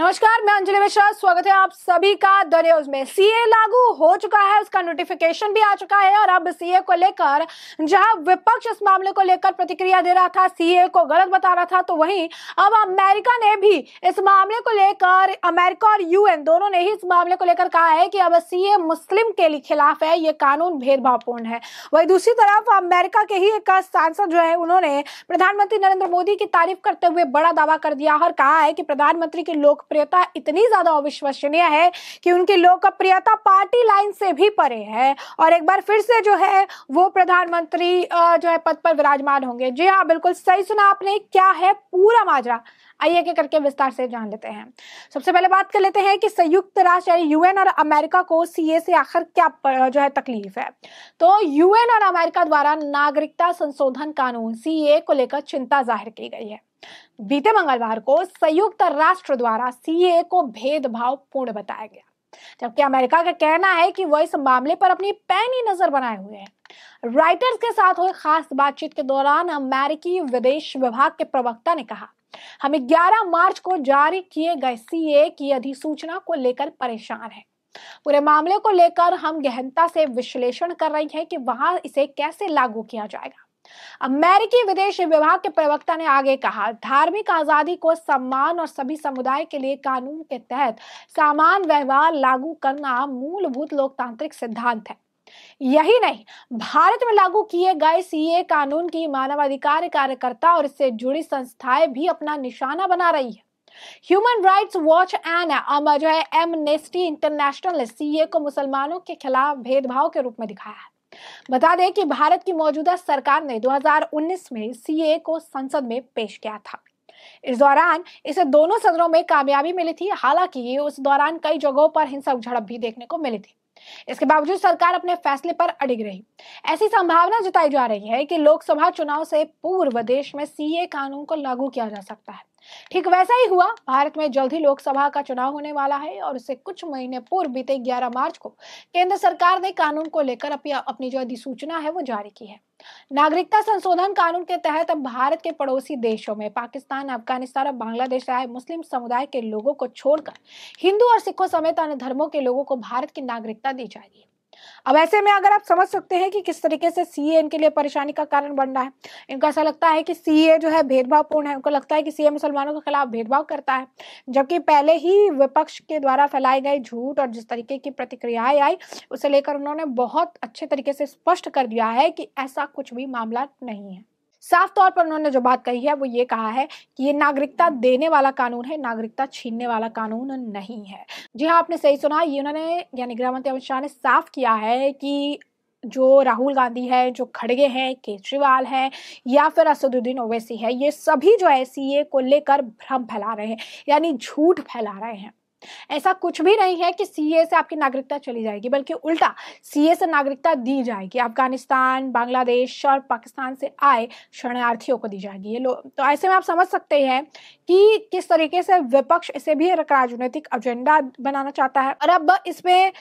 नमस्कार मैं अंजलि मिश्रा स्वागत है आप सभी का द न्यूज में सीए लागू हो चुका है उसका नोटिफिकेशन भी आ चुका है और अब सीए को लेकर जहां विपक्ष इस मामले को लेकर प्रतिक्रिया दे रहा था सीए को गलत बता रहा था तो वहीं अब अमेरिका ने भी इस मामले को लेकर अमेरिका और यूएन दोनों ने ही इस मामले को लेकर कहा है कि अब सीए मुस्लिम के लिए खिलाफ है ये कानून भेदभावपूर्ण है वही दूसरी तरफ अमेरिका के ही एक सांसद जो है उन्होंने प्रधानमंत्री नरेंद्र मोदी की तारीफ करते हुए बड़ा दावा कर दिया और कहा है कि प्रधानमंत्री के लोक लोकप्रियता इतनी ज्यादा अविश्वसनीय है कि उनकी लोकप्रियता पार्टी लाइन से भी परे है और एक बार फिर से जो है वो प्रधानमंत्री जो है पद पर विराजमान होंगे जी हाँ बिल्कुल सही सुना आपने क्या है पूरा माजरा आइए के करके विस्तार से जान लेते हैं सबसे पहले बात कर लेते हैं कि संयुक्त राष्ट्र यानी यूएन और अमेरिका को सीए से आखिर क्या जो है तकलीफ है तो यूएन और अमेरिका द्वारा नागरिकता संशोधन कानून सीए को लेकर चिंता जाहिर की गई है बीते मंगलवार को संयुक्त राष्ट्र द्वारा सीए को भेदभाव पूर्ण बताया गया जबकि अमेरिका का कहना है कि वह इस मामले पर अपनी पैनी नजर बनाए हुए हैं राइटर्स के साथ हुई खास बातचीत के दौरान अमेरिकी विदेश विभाग के प्रवक्ता ने कहा हम 11 मार्च को जारी किए गए सीए की अधिसूचना को लेकर परेशान है पूरे मामले को लेकर हम गहनता से विश्लेषण कर रहे हैं कि वहां इसे कैसे लागू किया जाएगा अमेरिकी विदेश विभाग के प्रवक्ता ने आगे कहा धार्मिक आजादी को सम्मान और सभी समुदाय के लिए कानून के तहत समान व्यवहार लागू करना मूलभूत लोकतांत्रिक सिद्धांत है यही नहीं भारत में लागू किए गए सीए कानून की मानवाधिकार कार्यकर्ता और इससे जुड़ी संस्थाएं भी अपना निशाना बना रही है ह्यूमन राइट्स वॉच एन जो है एमनेस्टी इंटरनेशनल ने सीए को मुसलमानों के खिलाफ भेदभाव के रूप में दिखाया है बता दें कि भारत की मौजूदा सरकार ने 2019 में सीए को संसद में पेश किया था इस दौरान इसे दोनों सदनों में कामयाबी मिली थी हालांकि उस दौरान कई जगहों पर हिंसक झड़प भी देखने को मिली थी इसके बावजूद सरकार अपने फैसले पर अड़िग रही ऐसी संभावना जताई जा रही है कि लोकसभा चुनाव से पूर्व देश में सीए कानून को लागू किया जा सकता है ठीक वैसा ही हुआ भारत में जल्द ही लोकसभा का चुनाव होने वाला है और उससे कुछ महीने पूर्व बीते 11 मार्च को केंद्र सरकार ने कानून को लेकर अपनी जो अधिसूचना है वो जारी की है नागरिकता संशोधन कानून के तहत अब भारत के पड़ोसी देशों में पाकिस्तान अफगानिस्तान और बांग्लादेश आए मुस्लिम समुदाय के लोगों को छोड़कर हिंदू और सिखों समेत अन्य धर्मों के लोगों को भारत की नागरिकता दी जाएगी अब ऐसे में अगर आप समझ सकते हैं कि किस तरीके से सी इनके लिए परेशानी का कारण बन रहा है इनको ऐसा लगता है कि सी जो है भेदभाव पूर्ण है उनको लगता है कि सी मुसलमानों के खिलाफ भेदभाव करता है जबकि पहले ही विपक्ष के द्वारा फैलाई गई झूठ और जिस तरीके की प्रतिक्रियाएं आई उसे लेकर उन्होंने बहुत अच्छे तरीके से स्पष्ट कर दिया है कि ऐसा कुछ भी मामला नहीं है साफ तौर पर उन्होंने जो बात कही है वो ये कहा है कि ये नागरिकता देने वाला कानून है नागरिकता छीनने वाला कानून नहीं है जी हाँ आपने सही सुना ये उन्होंने यानी गृह मंत्री अमित शाह ने साफ किया है कि जो राहुल गांधी है जो खड़गे हैं केजरीवाल हैं या फिर असदुद्दीन ओवैसी है ये सभी जो है सी को लेकर भ्रम फैला रहे हैं यानी झूठ फैला रहे हैं ऐसा कुछ भी नहीं है कि सीए से आपकी नागरिकता चली जाएगी बल्कि उल्टा सीए से नागरिकता दी जाएगी अफगानिस्तान बांग्लादेश और पाकिस्तान से आए शरणार्थियों को दी जाएगी ये लोग तो ऐसे में आप समझ सकते हैं कि किस तरीके से विपक्ष इसे भी एक राजनीतिक एजेंडा बनाना चाहता है और अब इसमें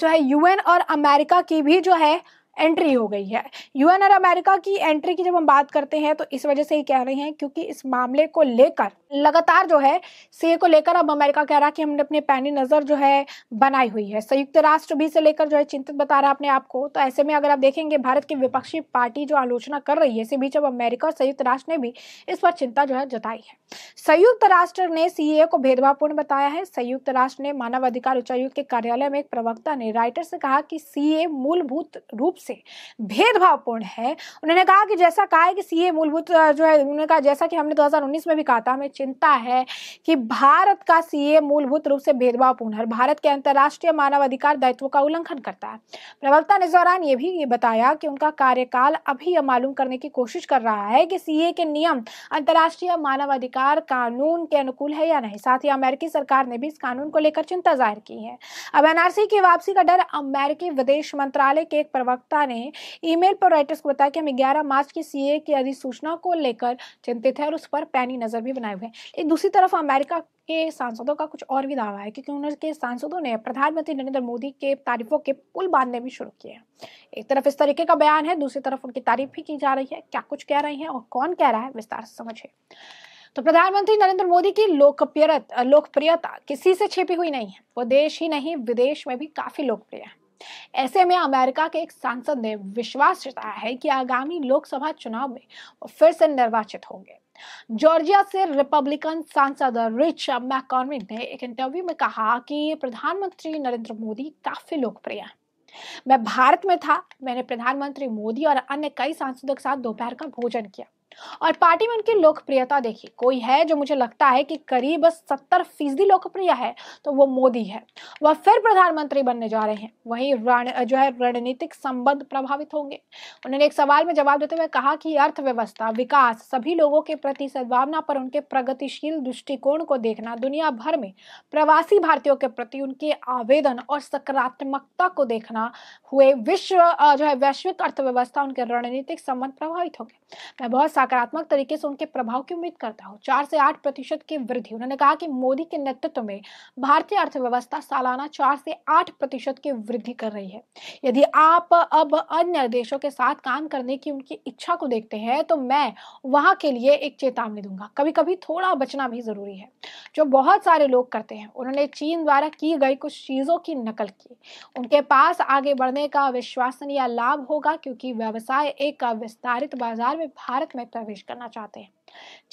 जो है यूएन और अमेरिका की भी जो है एंट्री हो गई है यूएन और अमेरिका की एंट्री की जब हम बात करते हैं तो इस वजह से ही कह रहे हैं क्योंकि इस मामले को लेकर लगातार जो है सीए को लेकर अब अमेरिका कह रहा है कि हमने अपने पैनी नज़र जो है बनाई हुई है संयुक्त राष्ट्र भी से लेकर जो है चिंतित बता रहा है अपने आप को तो ऐसे में अगर आप देखेंगे भारत की विपक्षी पार्टी जो आलोचना कर रही है इसी बीच अब अमेरिका और संयुक्त राष्ट्र ने भी इस पर चिंता जो है जताई है संयुक्त राष्ट्र ने सीए को भेदभावपूर्ण बताया है संयुक्त राष्ट्र ने मानवाधिकार उच्चायुक्त के कार्यालय में एक प्रवक्ता ने राइटर से कहा कि सीए मूलभूत रूप से भेदभावपूर्ण है उन्होंने कहा कि जैसा कहा है कि सीए मूलभूत जो है उन्होंने कहा जैसा कि हमने दो में भी कहा था हमें चिंता है कि भारत का सीए मूलभूत रूप से भेदभावपूर्ण है भारत के अंतर्राष्ट्रीय मानवाधिकार दायित्व का उल्लंघन करता है प्रवक्ता ने दौरान यह भी ये बताया कि उनका कार्यकाल अभी यह मालूम करने की कोशिश कर रहा है कि सीए के नियम अंतर्राष्ट्रीय मानवाधिकार कानून के अनुकूल है या नहीं साथ ही अमेरिकी सरकार ने भी इस कानून को लेकर चिंता जाहिर की है अब एनआरसी की वापसी का डर अमेरिकी विदेश मंत्रालय के एक प्रवक्ता ने ईमेल पर राइटर्स को बताया कि हम ग्यारह मार्च की सीए की अधिसूचना को लेकर चिंतित है और उस पर पैनी नजर भी बनाए हुए एक दूसरी तरफ अमेरिका के सांसदों का कुछ और भी दावा है क्योंकि उनके सांसदों ने प्रधानमंत्री नरेंद्र मोदी के तारीफों के पुल बांधने भी शुरू किए हैं एक तरफ इस तरीके का बयान है दूसरी तरफ उनकी तारीफ भी की जा रही है क्या कुछ कह रही है और कौन कह रहा है विस्तार से समझिए तो प्रधानमंत्री नरेंद्र मोदी की लोकप्रियता लोकप्रियता किसी से छिपी हुई नहीं है वो देश ही नहीं विदेश में भी काफी लोकप्रिय है ऐसे में अमेरिका के एक सांसद ने विश्वास जताया है कि आगामी लोकसभा चुनाव में वो फिर से निर्वाचित होंगे जॉर्जिया से रिपब्लिकन सांसद रिच मैकॉर्मिक ने एक इंटरव्यू में कहा कि प्रधानमंत्री नरेंद्र मोदी काफी लोकप्रिय हैं मैं भारत में था मैंने प्रधानमंत्री मोदी और अन्य कई सांसदों के साथ दोपहर का भोजन किया और पार्टी में उनकी लोकप्रियता देखिए कोई है जो मुझे लगता है कि करीब सत्तर फीसदी लोकप्रिय है तो वो मोदी है वह फिर प्रधानमंत्री बनने जा रहे हैं वहीं जो है रणनीतिक संबंध प्रभावित होंगे उन्होंने एक सवाल में जवाब देते हुए कहा कि अर्थव्यवस्था विकास सभी लोगों के प्रति सद्भावना पर उनके प्रगतिशील दृष्टिकोण को देखना दुनिया भर में प्रवासी भारतीयों के प्रति उनके आवेदन और सकारात्मकता को देखना हुए विश्व जो है वैश्विक अर्थव्यवस्था उनके रणनीतिक संबंध प्रभावित होंगे मैं बहुत सकारात्मक तरीके से उनके प्रभाव की उम्मीद करता हूँ चार से आठ प्रतिशत की वृद्धि उन्होंने कहा कि मोदी के नेतृत्व में भारतीय अर्थव्यवस्था सालाना चार से आठ प्रतिशत की वृद्धि कर रही है यदि आप अब अन्य देशों के साथ काम करने की उनकी इच्छा को देखते हैं तो मैं वहां के लिए एक चेतावनी दूंगा कभी कभी थोड़ा बचना भी जरूरी है जो बहुत सारे लोग करते हैं उन्होंने चीन द्वारा की गई कुछ चीज़ों की नकल की उनके पास आगे बढ़ने का विश्वसनीय लाभ होगा क्योंकि व्यवसाय एक विस्तारित बाजार में भारत में प्रवेश करना चाहते हैं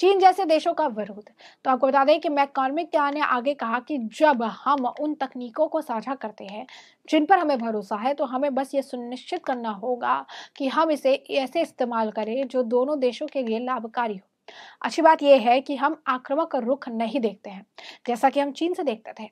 चीन जैसे देशों का विरोध तो आपको बता दें कि मैकॉर्मिक ने आगे कहा कि जब हम उन तकनीकों को साझा करते हैं जिन पर हमें भरोसा है तो हमें बस ये सुनिश्चित करना होगा कि हम इसे ऐसे इस्तेमाल करें जो दोनों देशों के लिए लाभकारी हो अच्छी बात यह है कि हम आक्रमक रुख नहीं देखते हैं जैसा कि हम चीन से देखते थे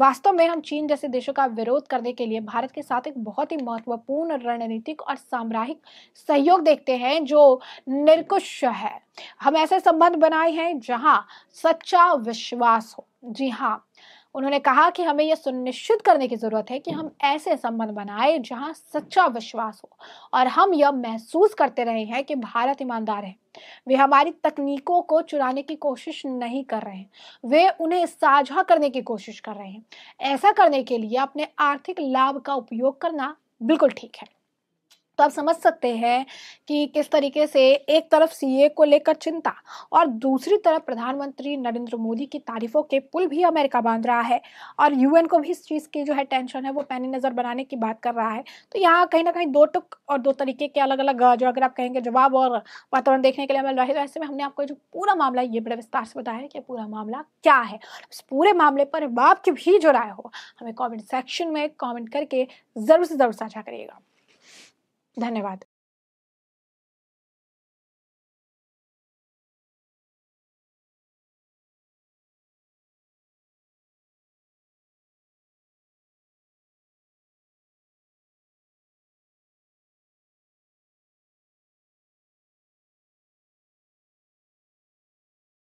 वास्तव में हम चीन जैसे देशों का विरोध करने के लिए भारत के साथ एक बहुत ही महत्वपूर्ण रणनीतिक और साम्राहिक सहयोग देखते हैं जो निरकुश है हम ऐसे संबंध बनाए हैं जहां सच्चा विश्वास हो जी हाँ उन्होंने कहा कि हमें यह सुनिश्चित करने की ज़रूरत है कि हम ऐसे संबंध बनाए जहां सच्चा विश्वास हो और हम यह महसूस करते रहे हैं कि भारत ईमानदार है वे हमारी तकनीकों को चुराने की कोशिश नहीं कर रहे हैं वे उन्हें साझा करने की कोशिश कर रहे हैं ऐसा करने के लिए अपने आर्थिक लाभ का उपयोग करना बिल्कुल ठीक है तो आप समझ सकते हैं कि किस तरीके से एक तरफ सीए को लेकर चिंता और दूसरी तरफ प्रधानमंत्री नरेंद्र मोदी की तारीफों के पुल भी अमेरिका बांध रहा है और यूएन को भी इस चीज़ की जो है टेंशन है वो पैनी नज़र बनाने की बात कर रहा है तो यहाँ कहीं ना कहीं दो टुक और दो तरीके के अलग अलग जो अगर आप कहेंगे जवाब और वातावरण देखने के लिए मिल रहा है तो ऐसे में हमने आपको जो पूरा मामला ये बड़े विस्तार से बताया कि पूरा मामला क्या है इस पूरे मामले पर बाप की भी जो राय हो हमें कॉमेंट सेक्शन में कॉमेंट करके ज़रूर से ज़रूर साझा करिएगा धन्यवाद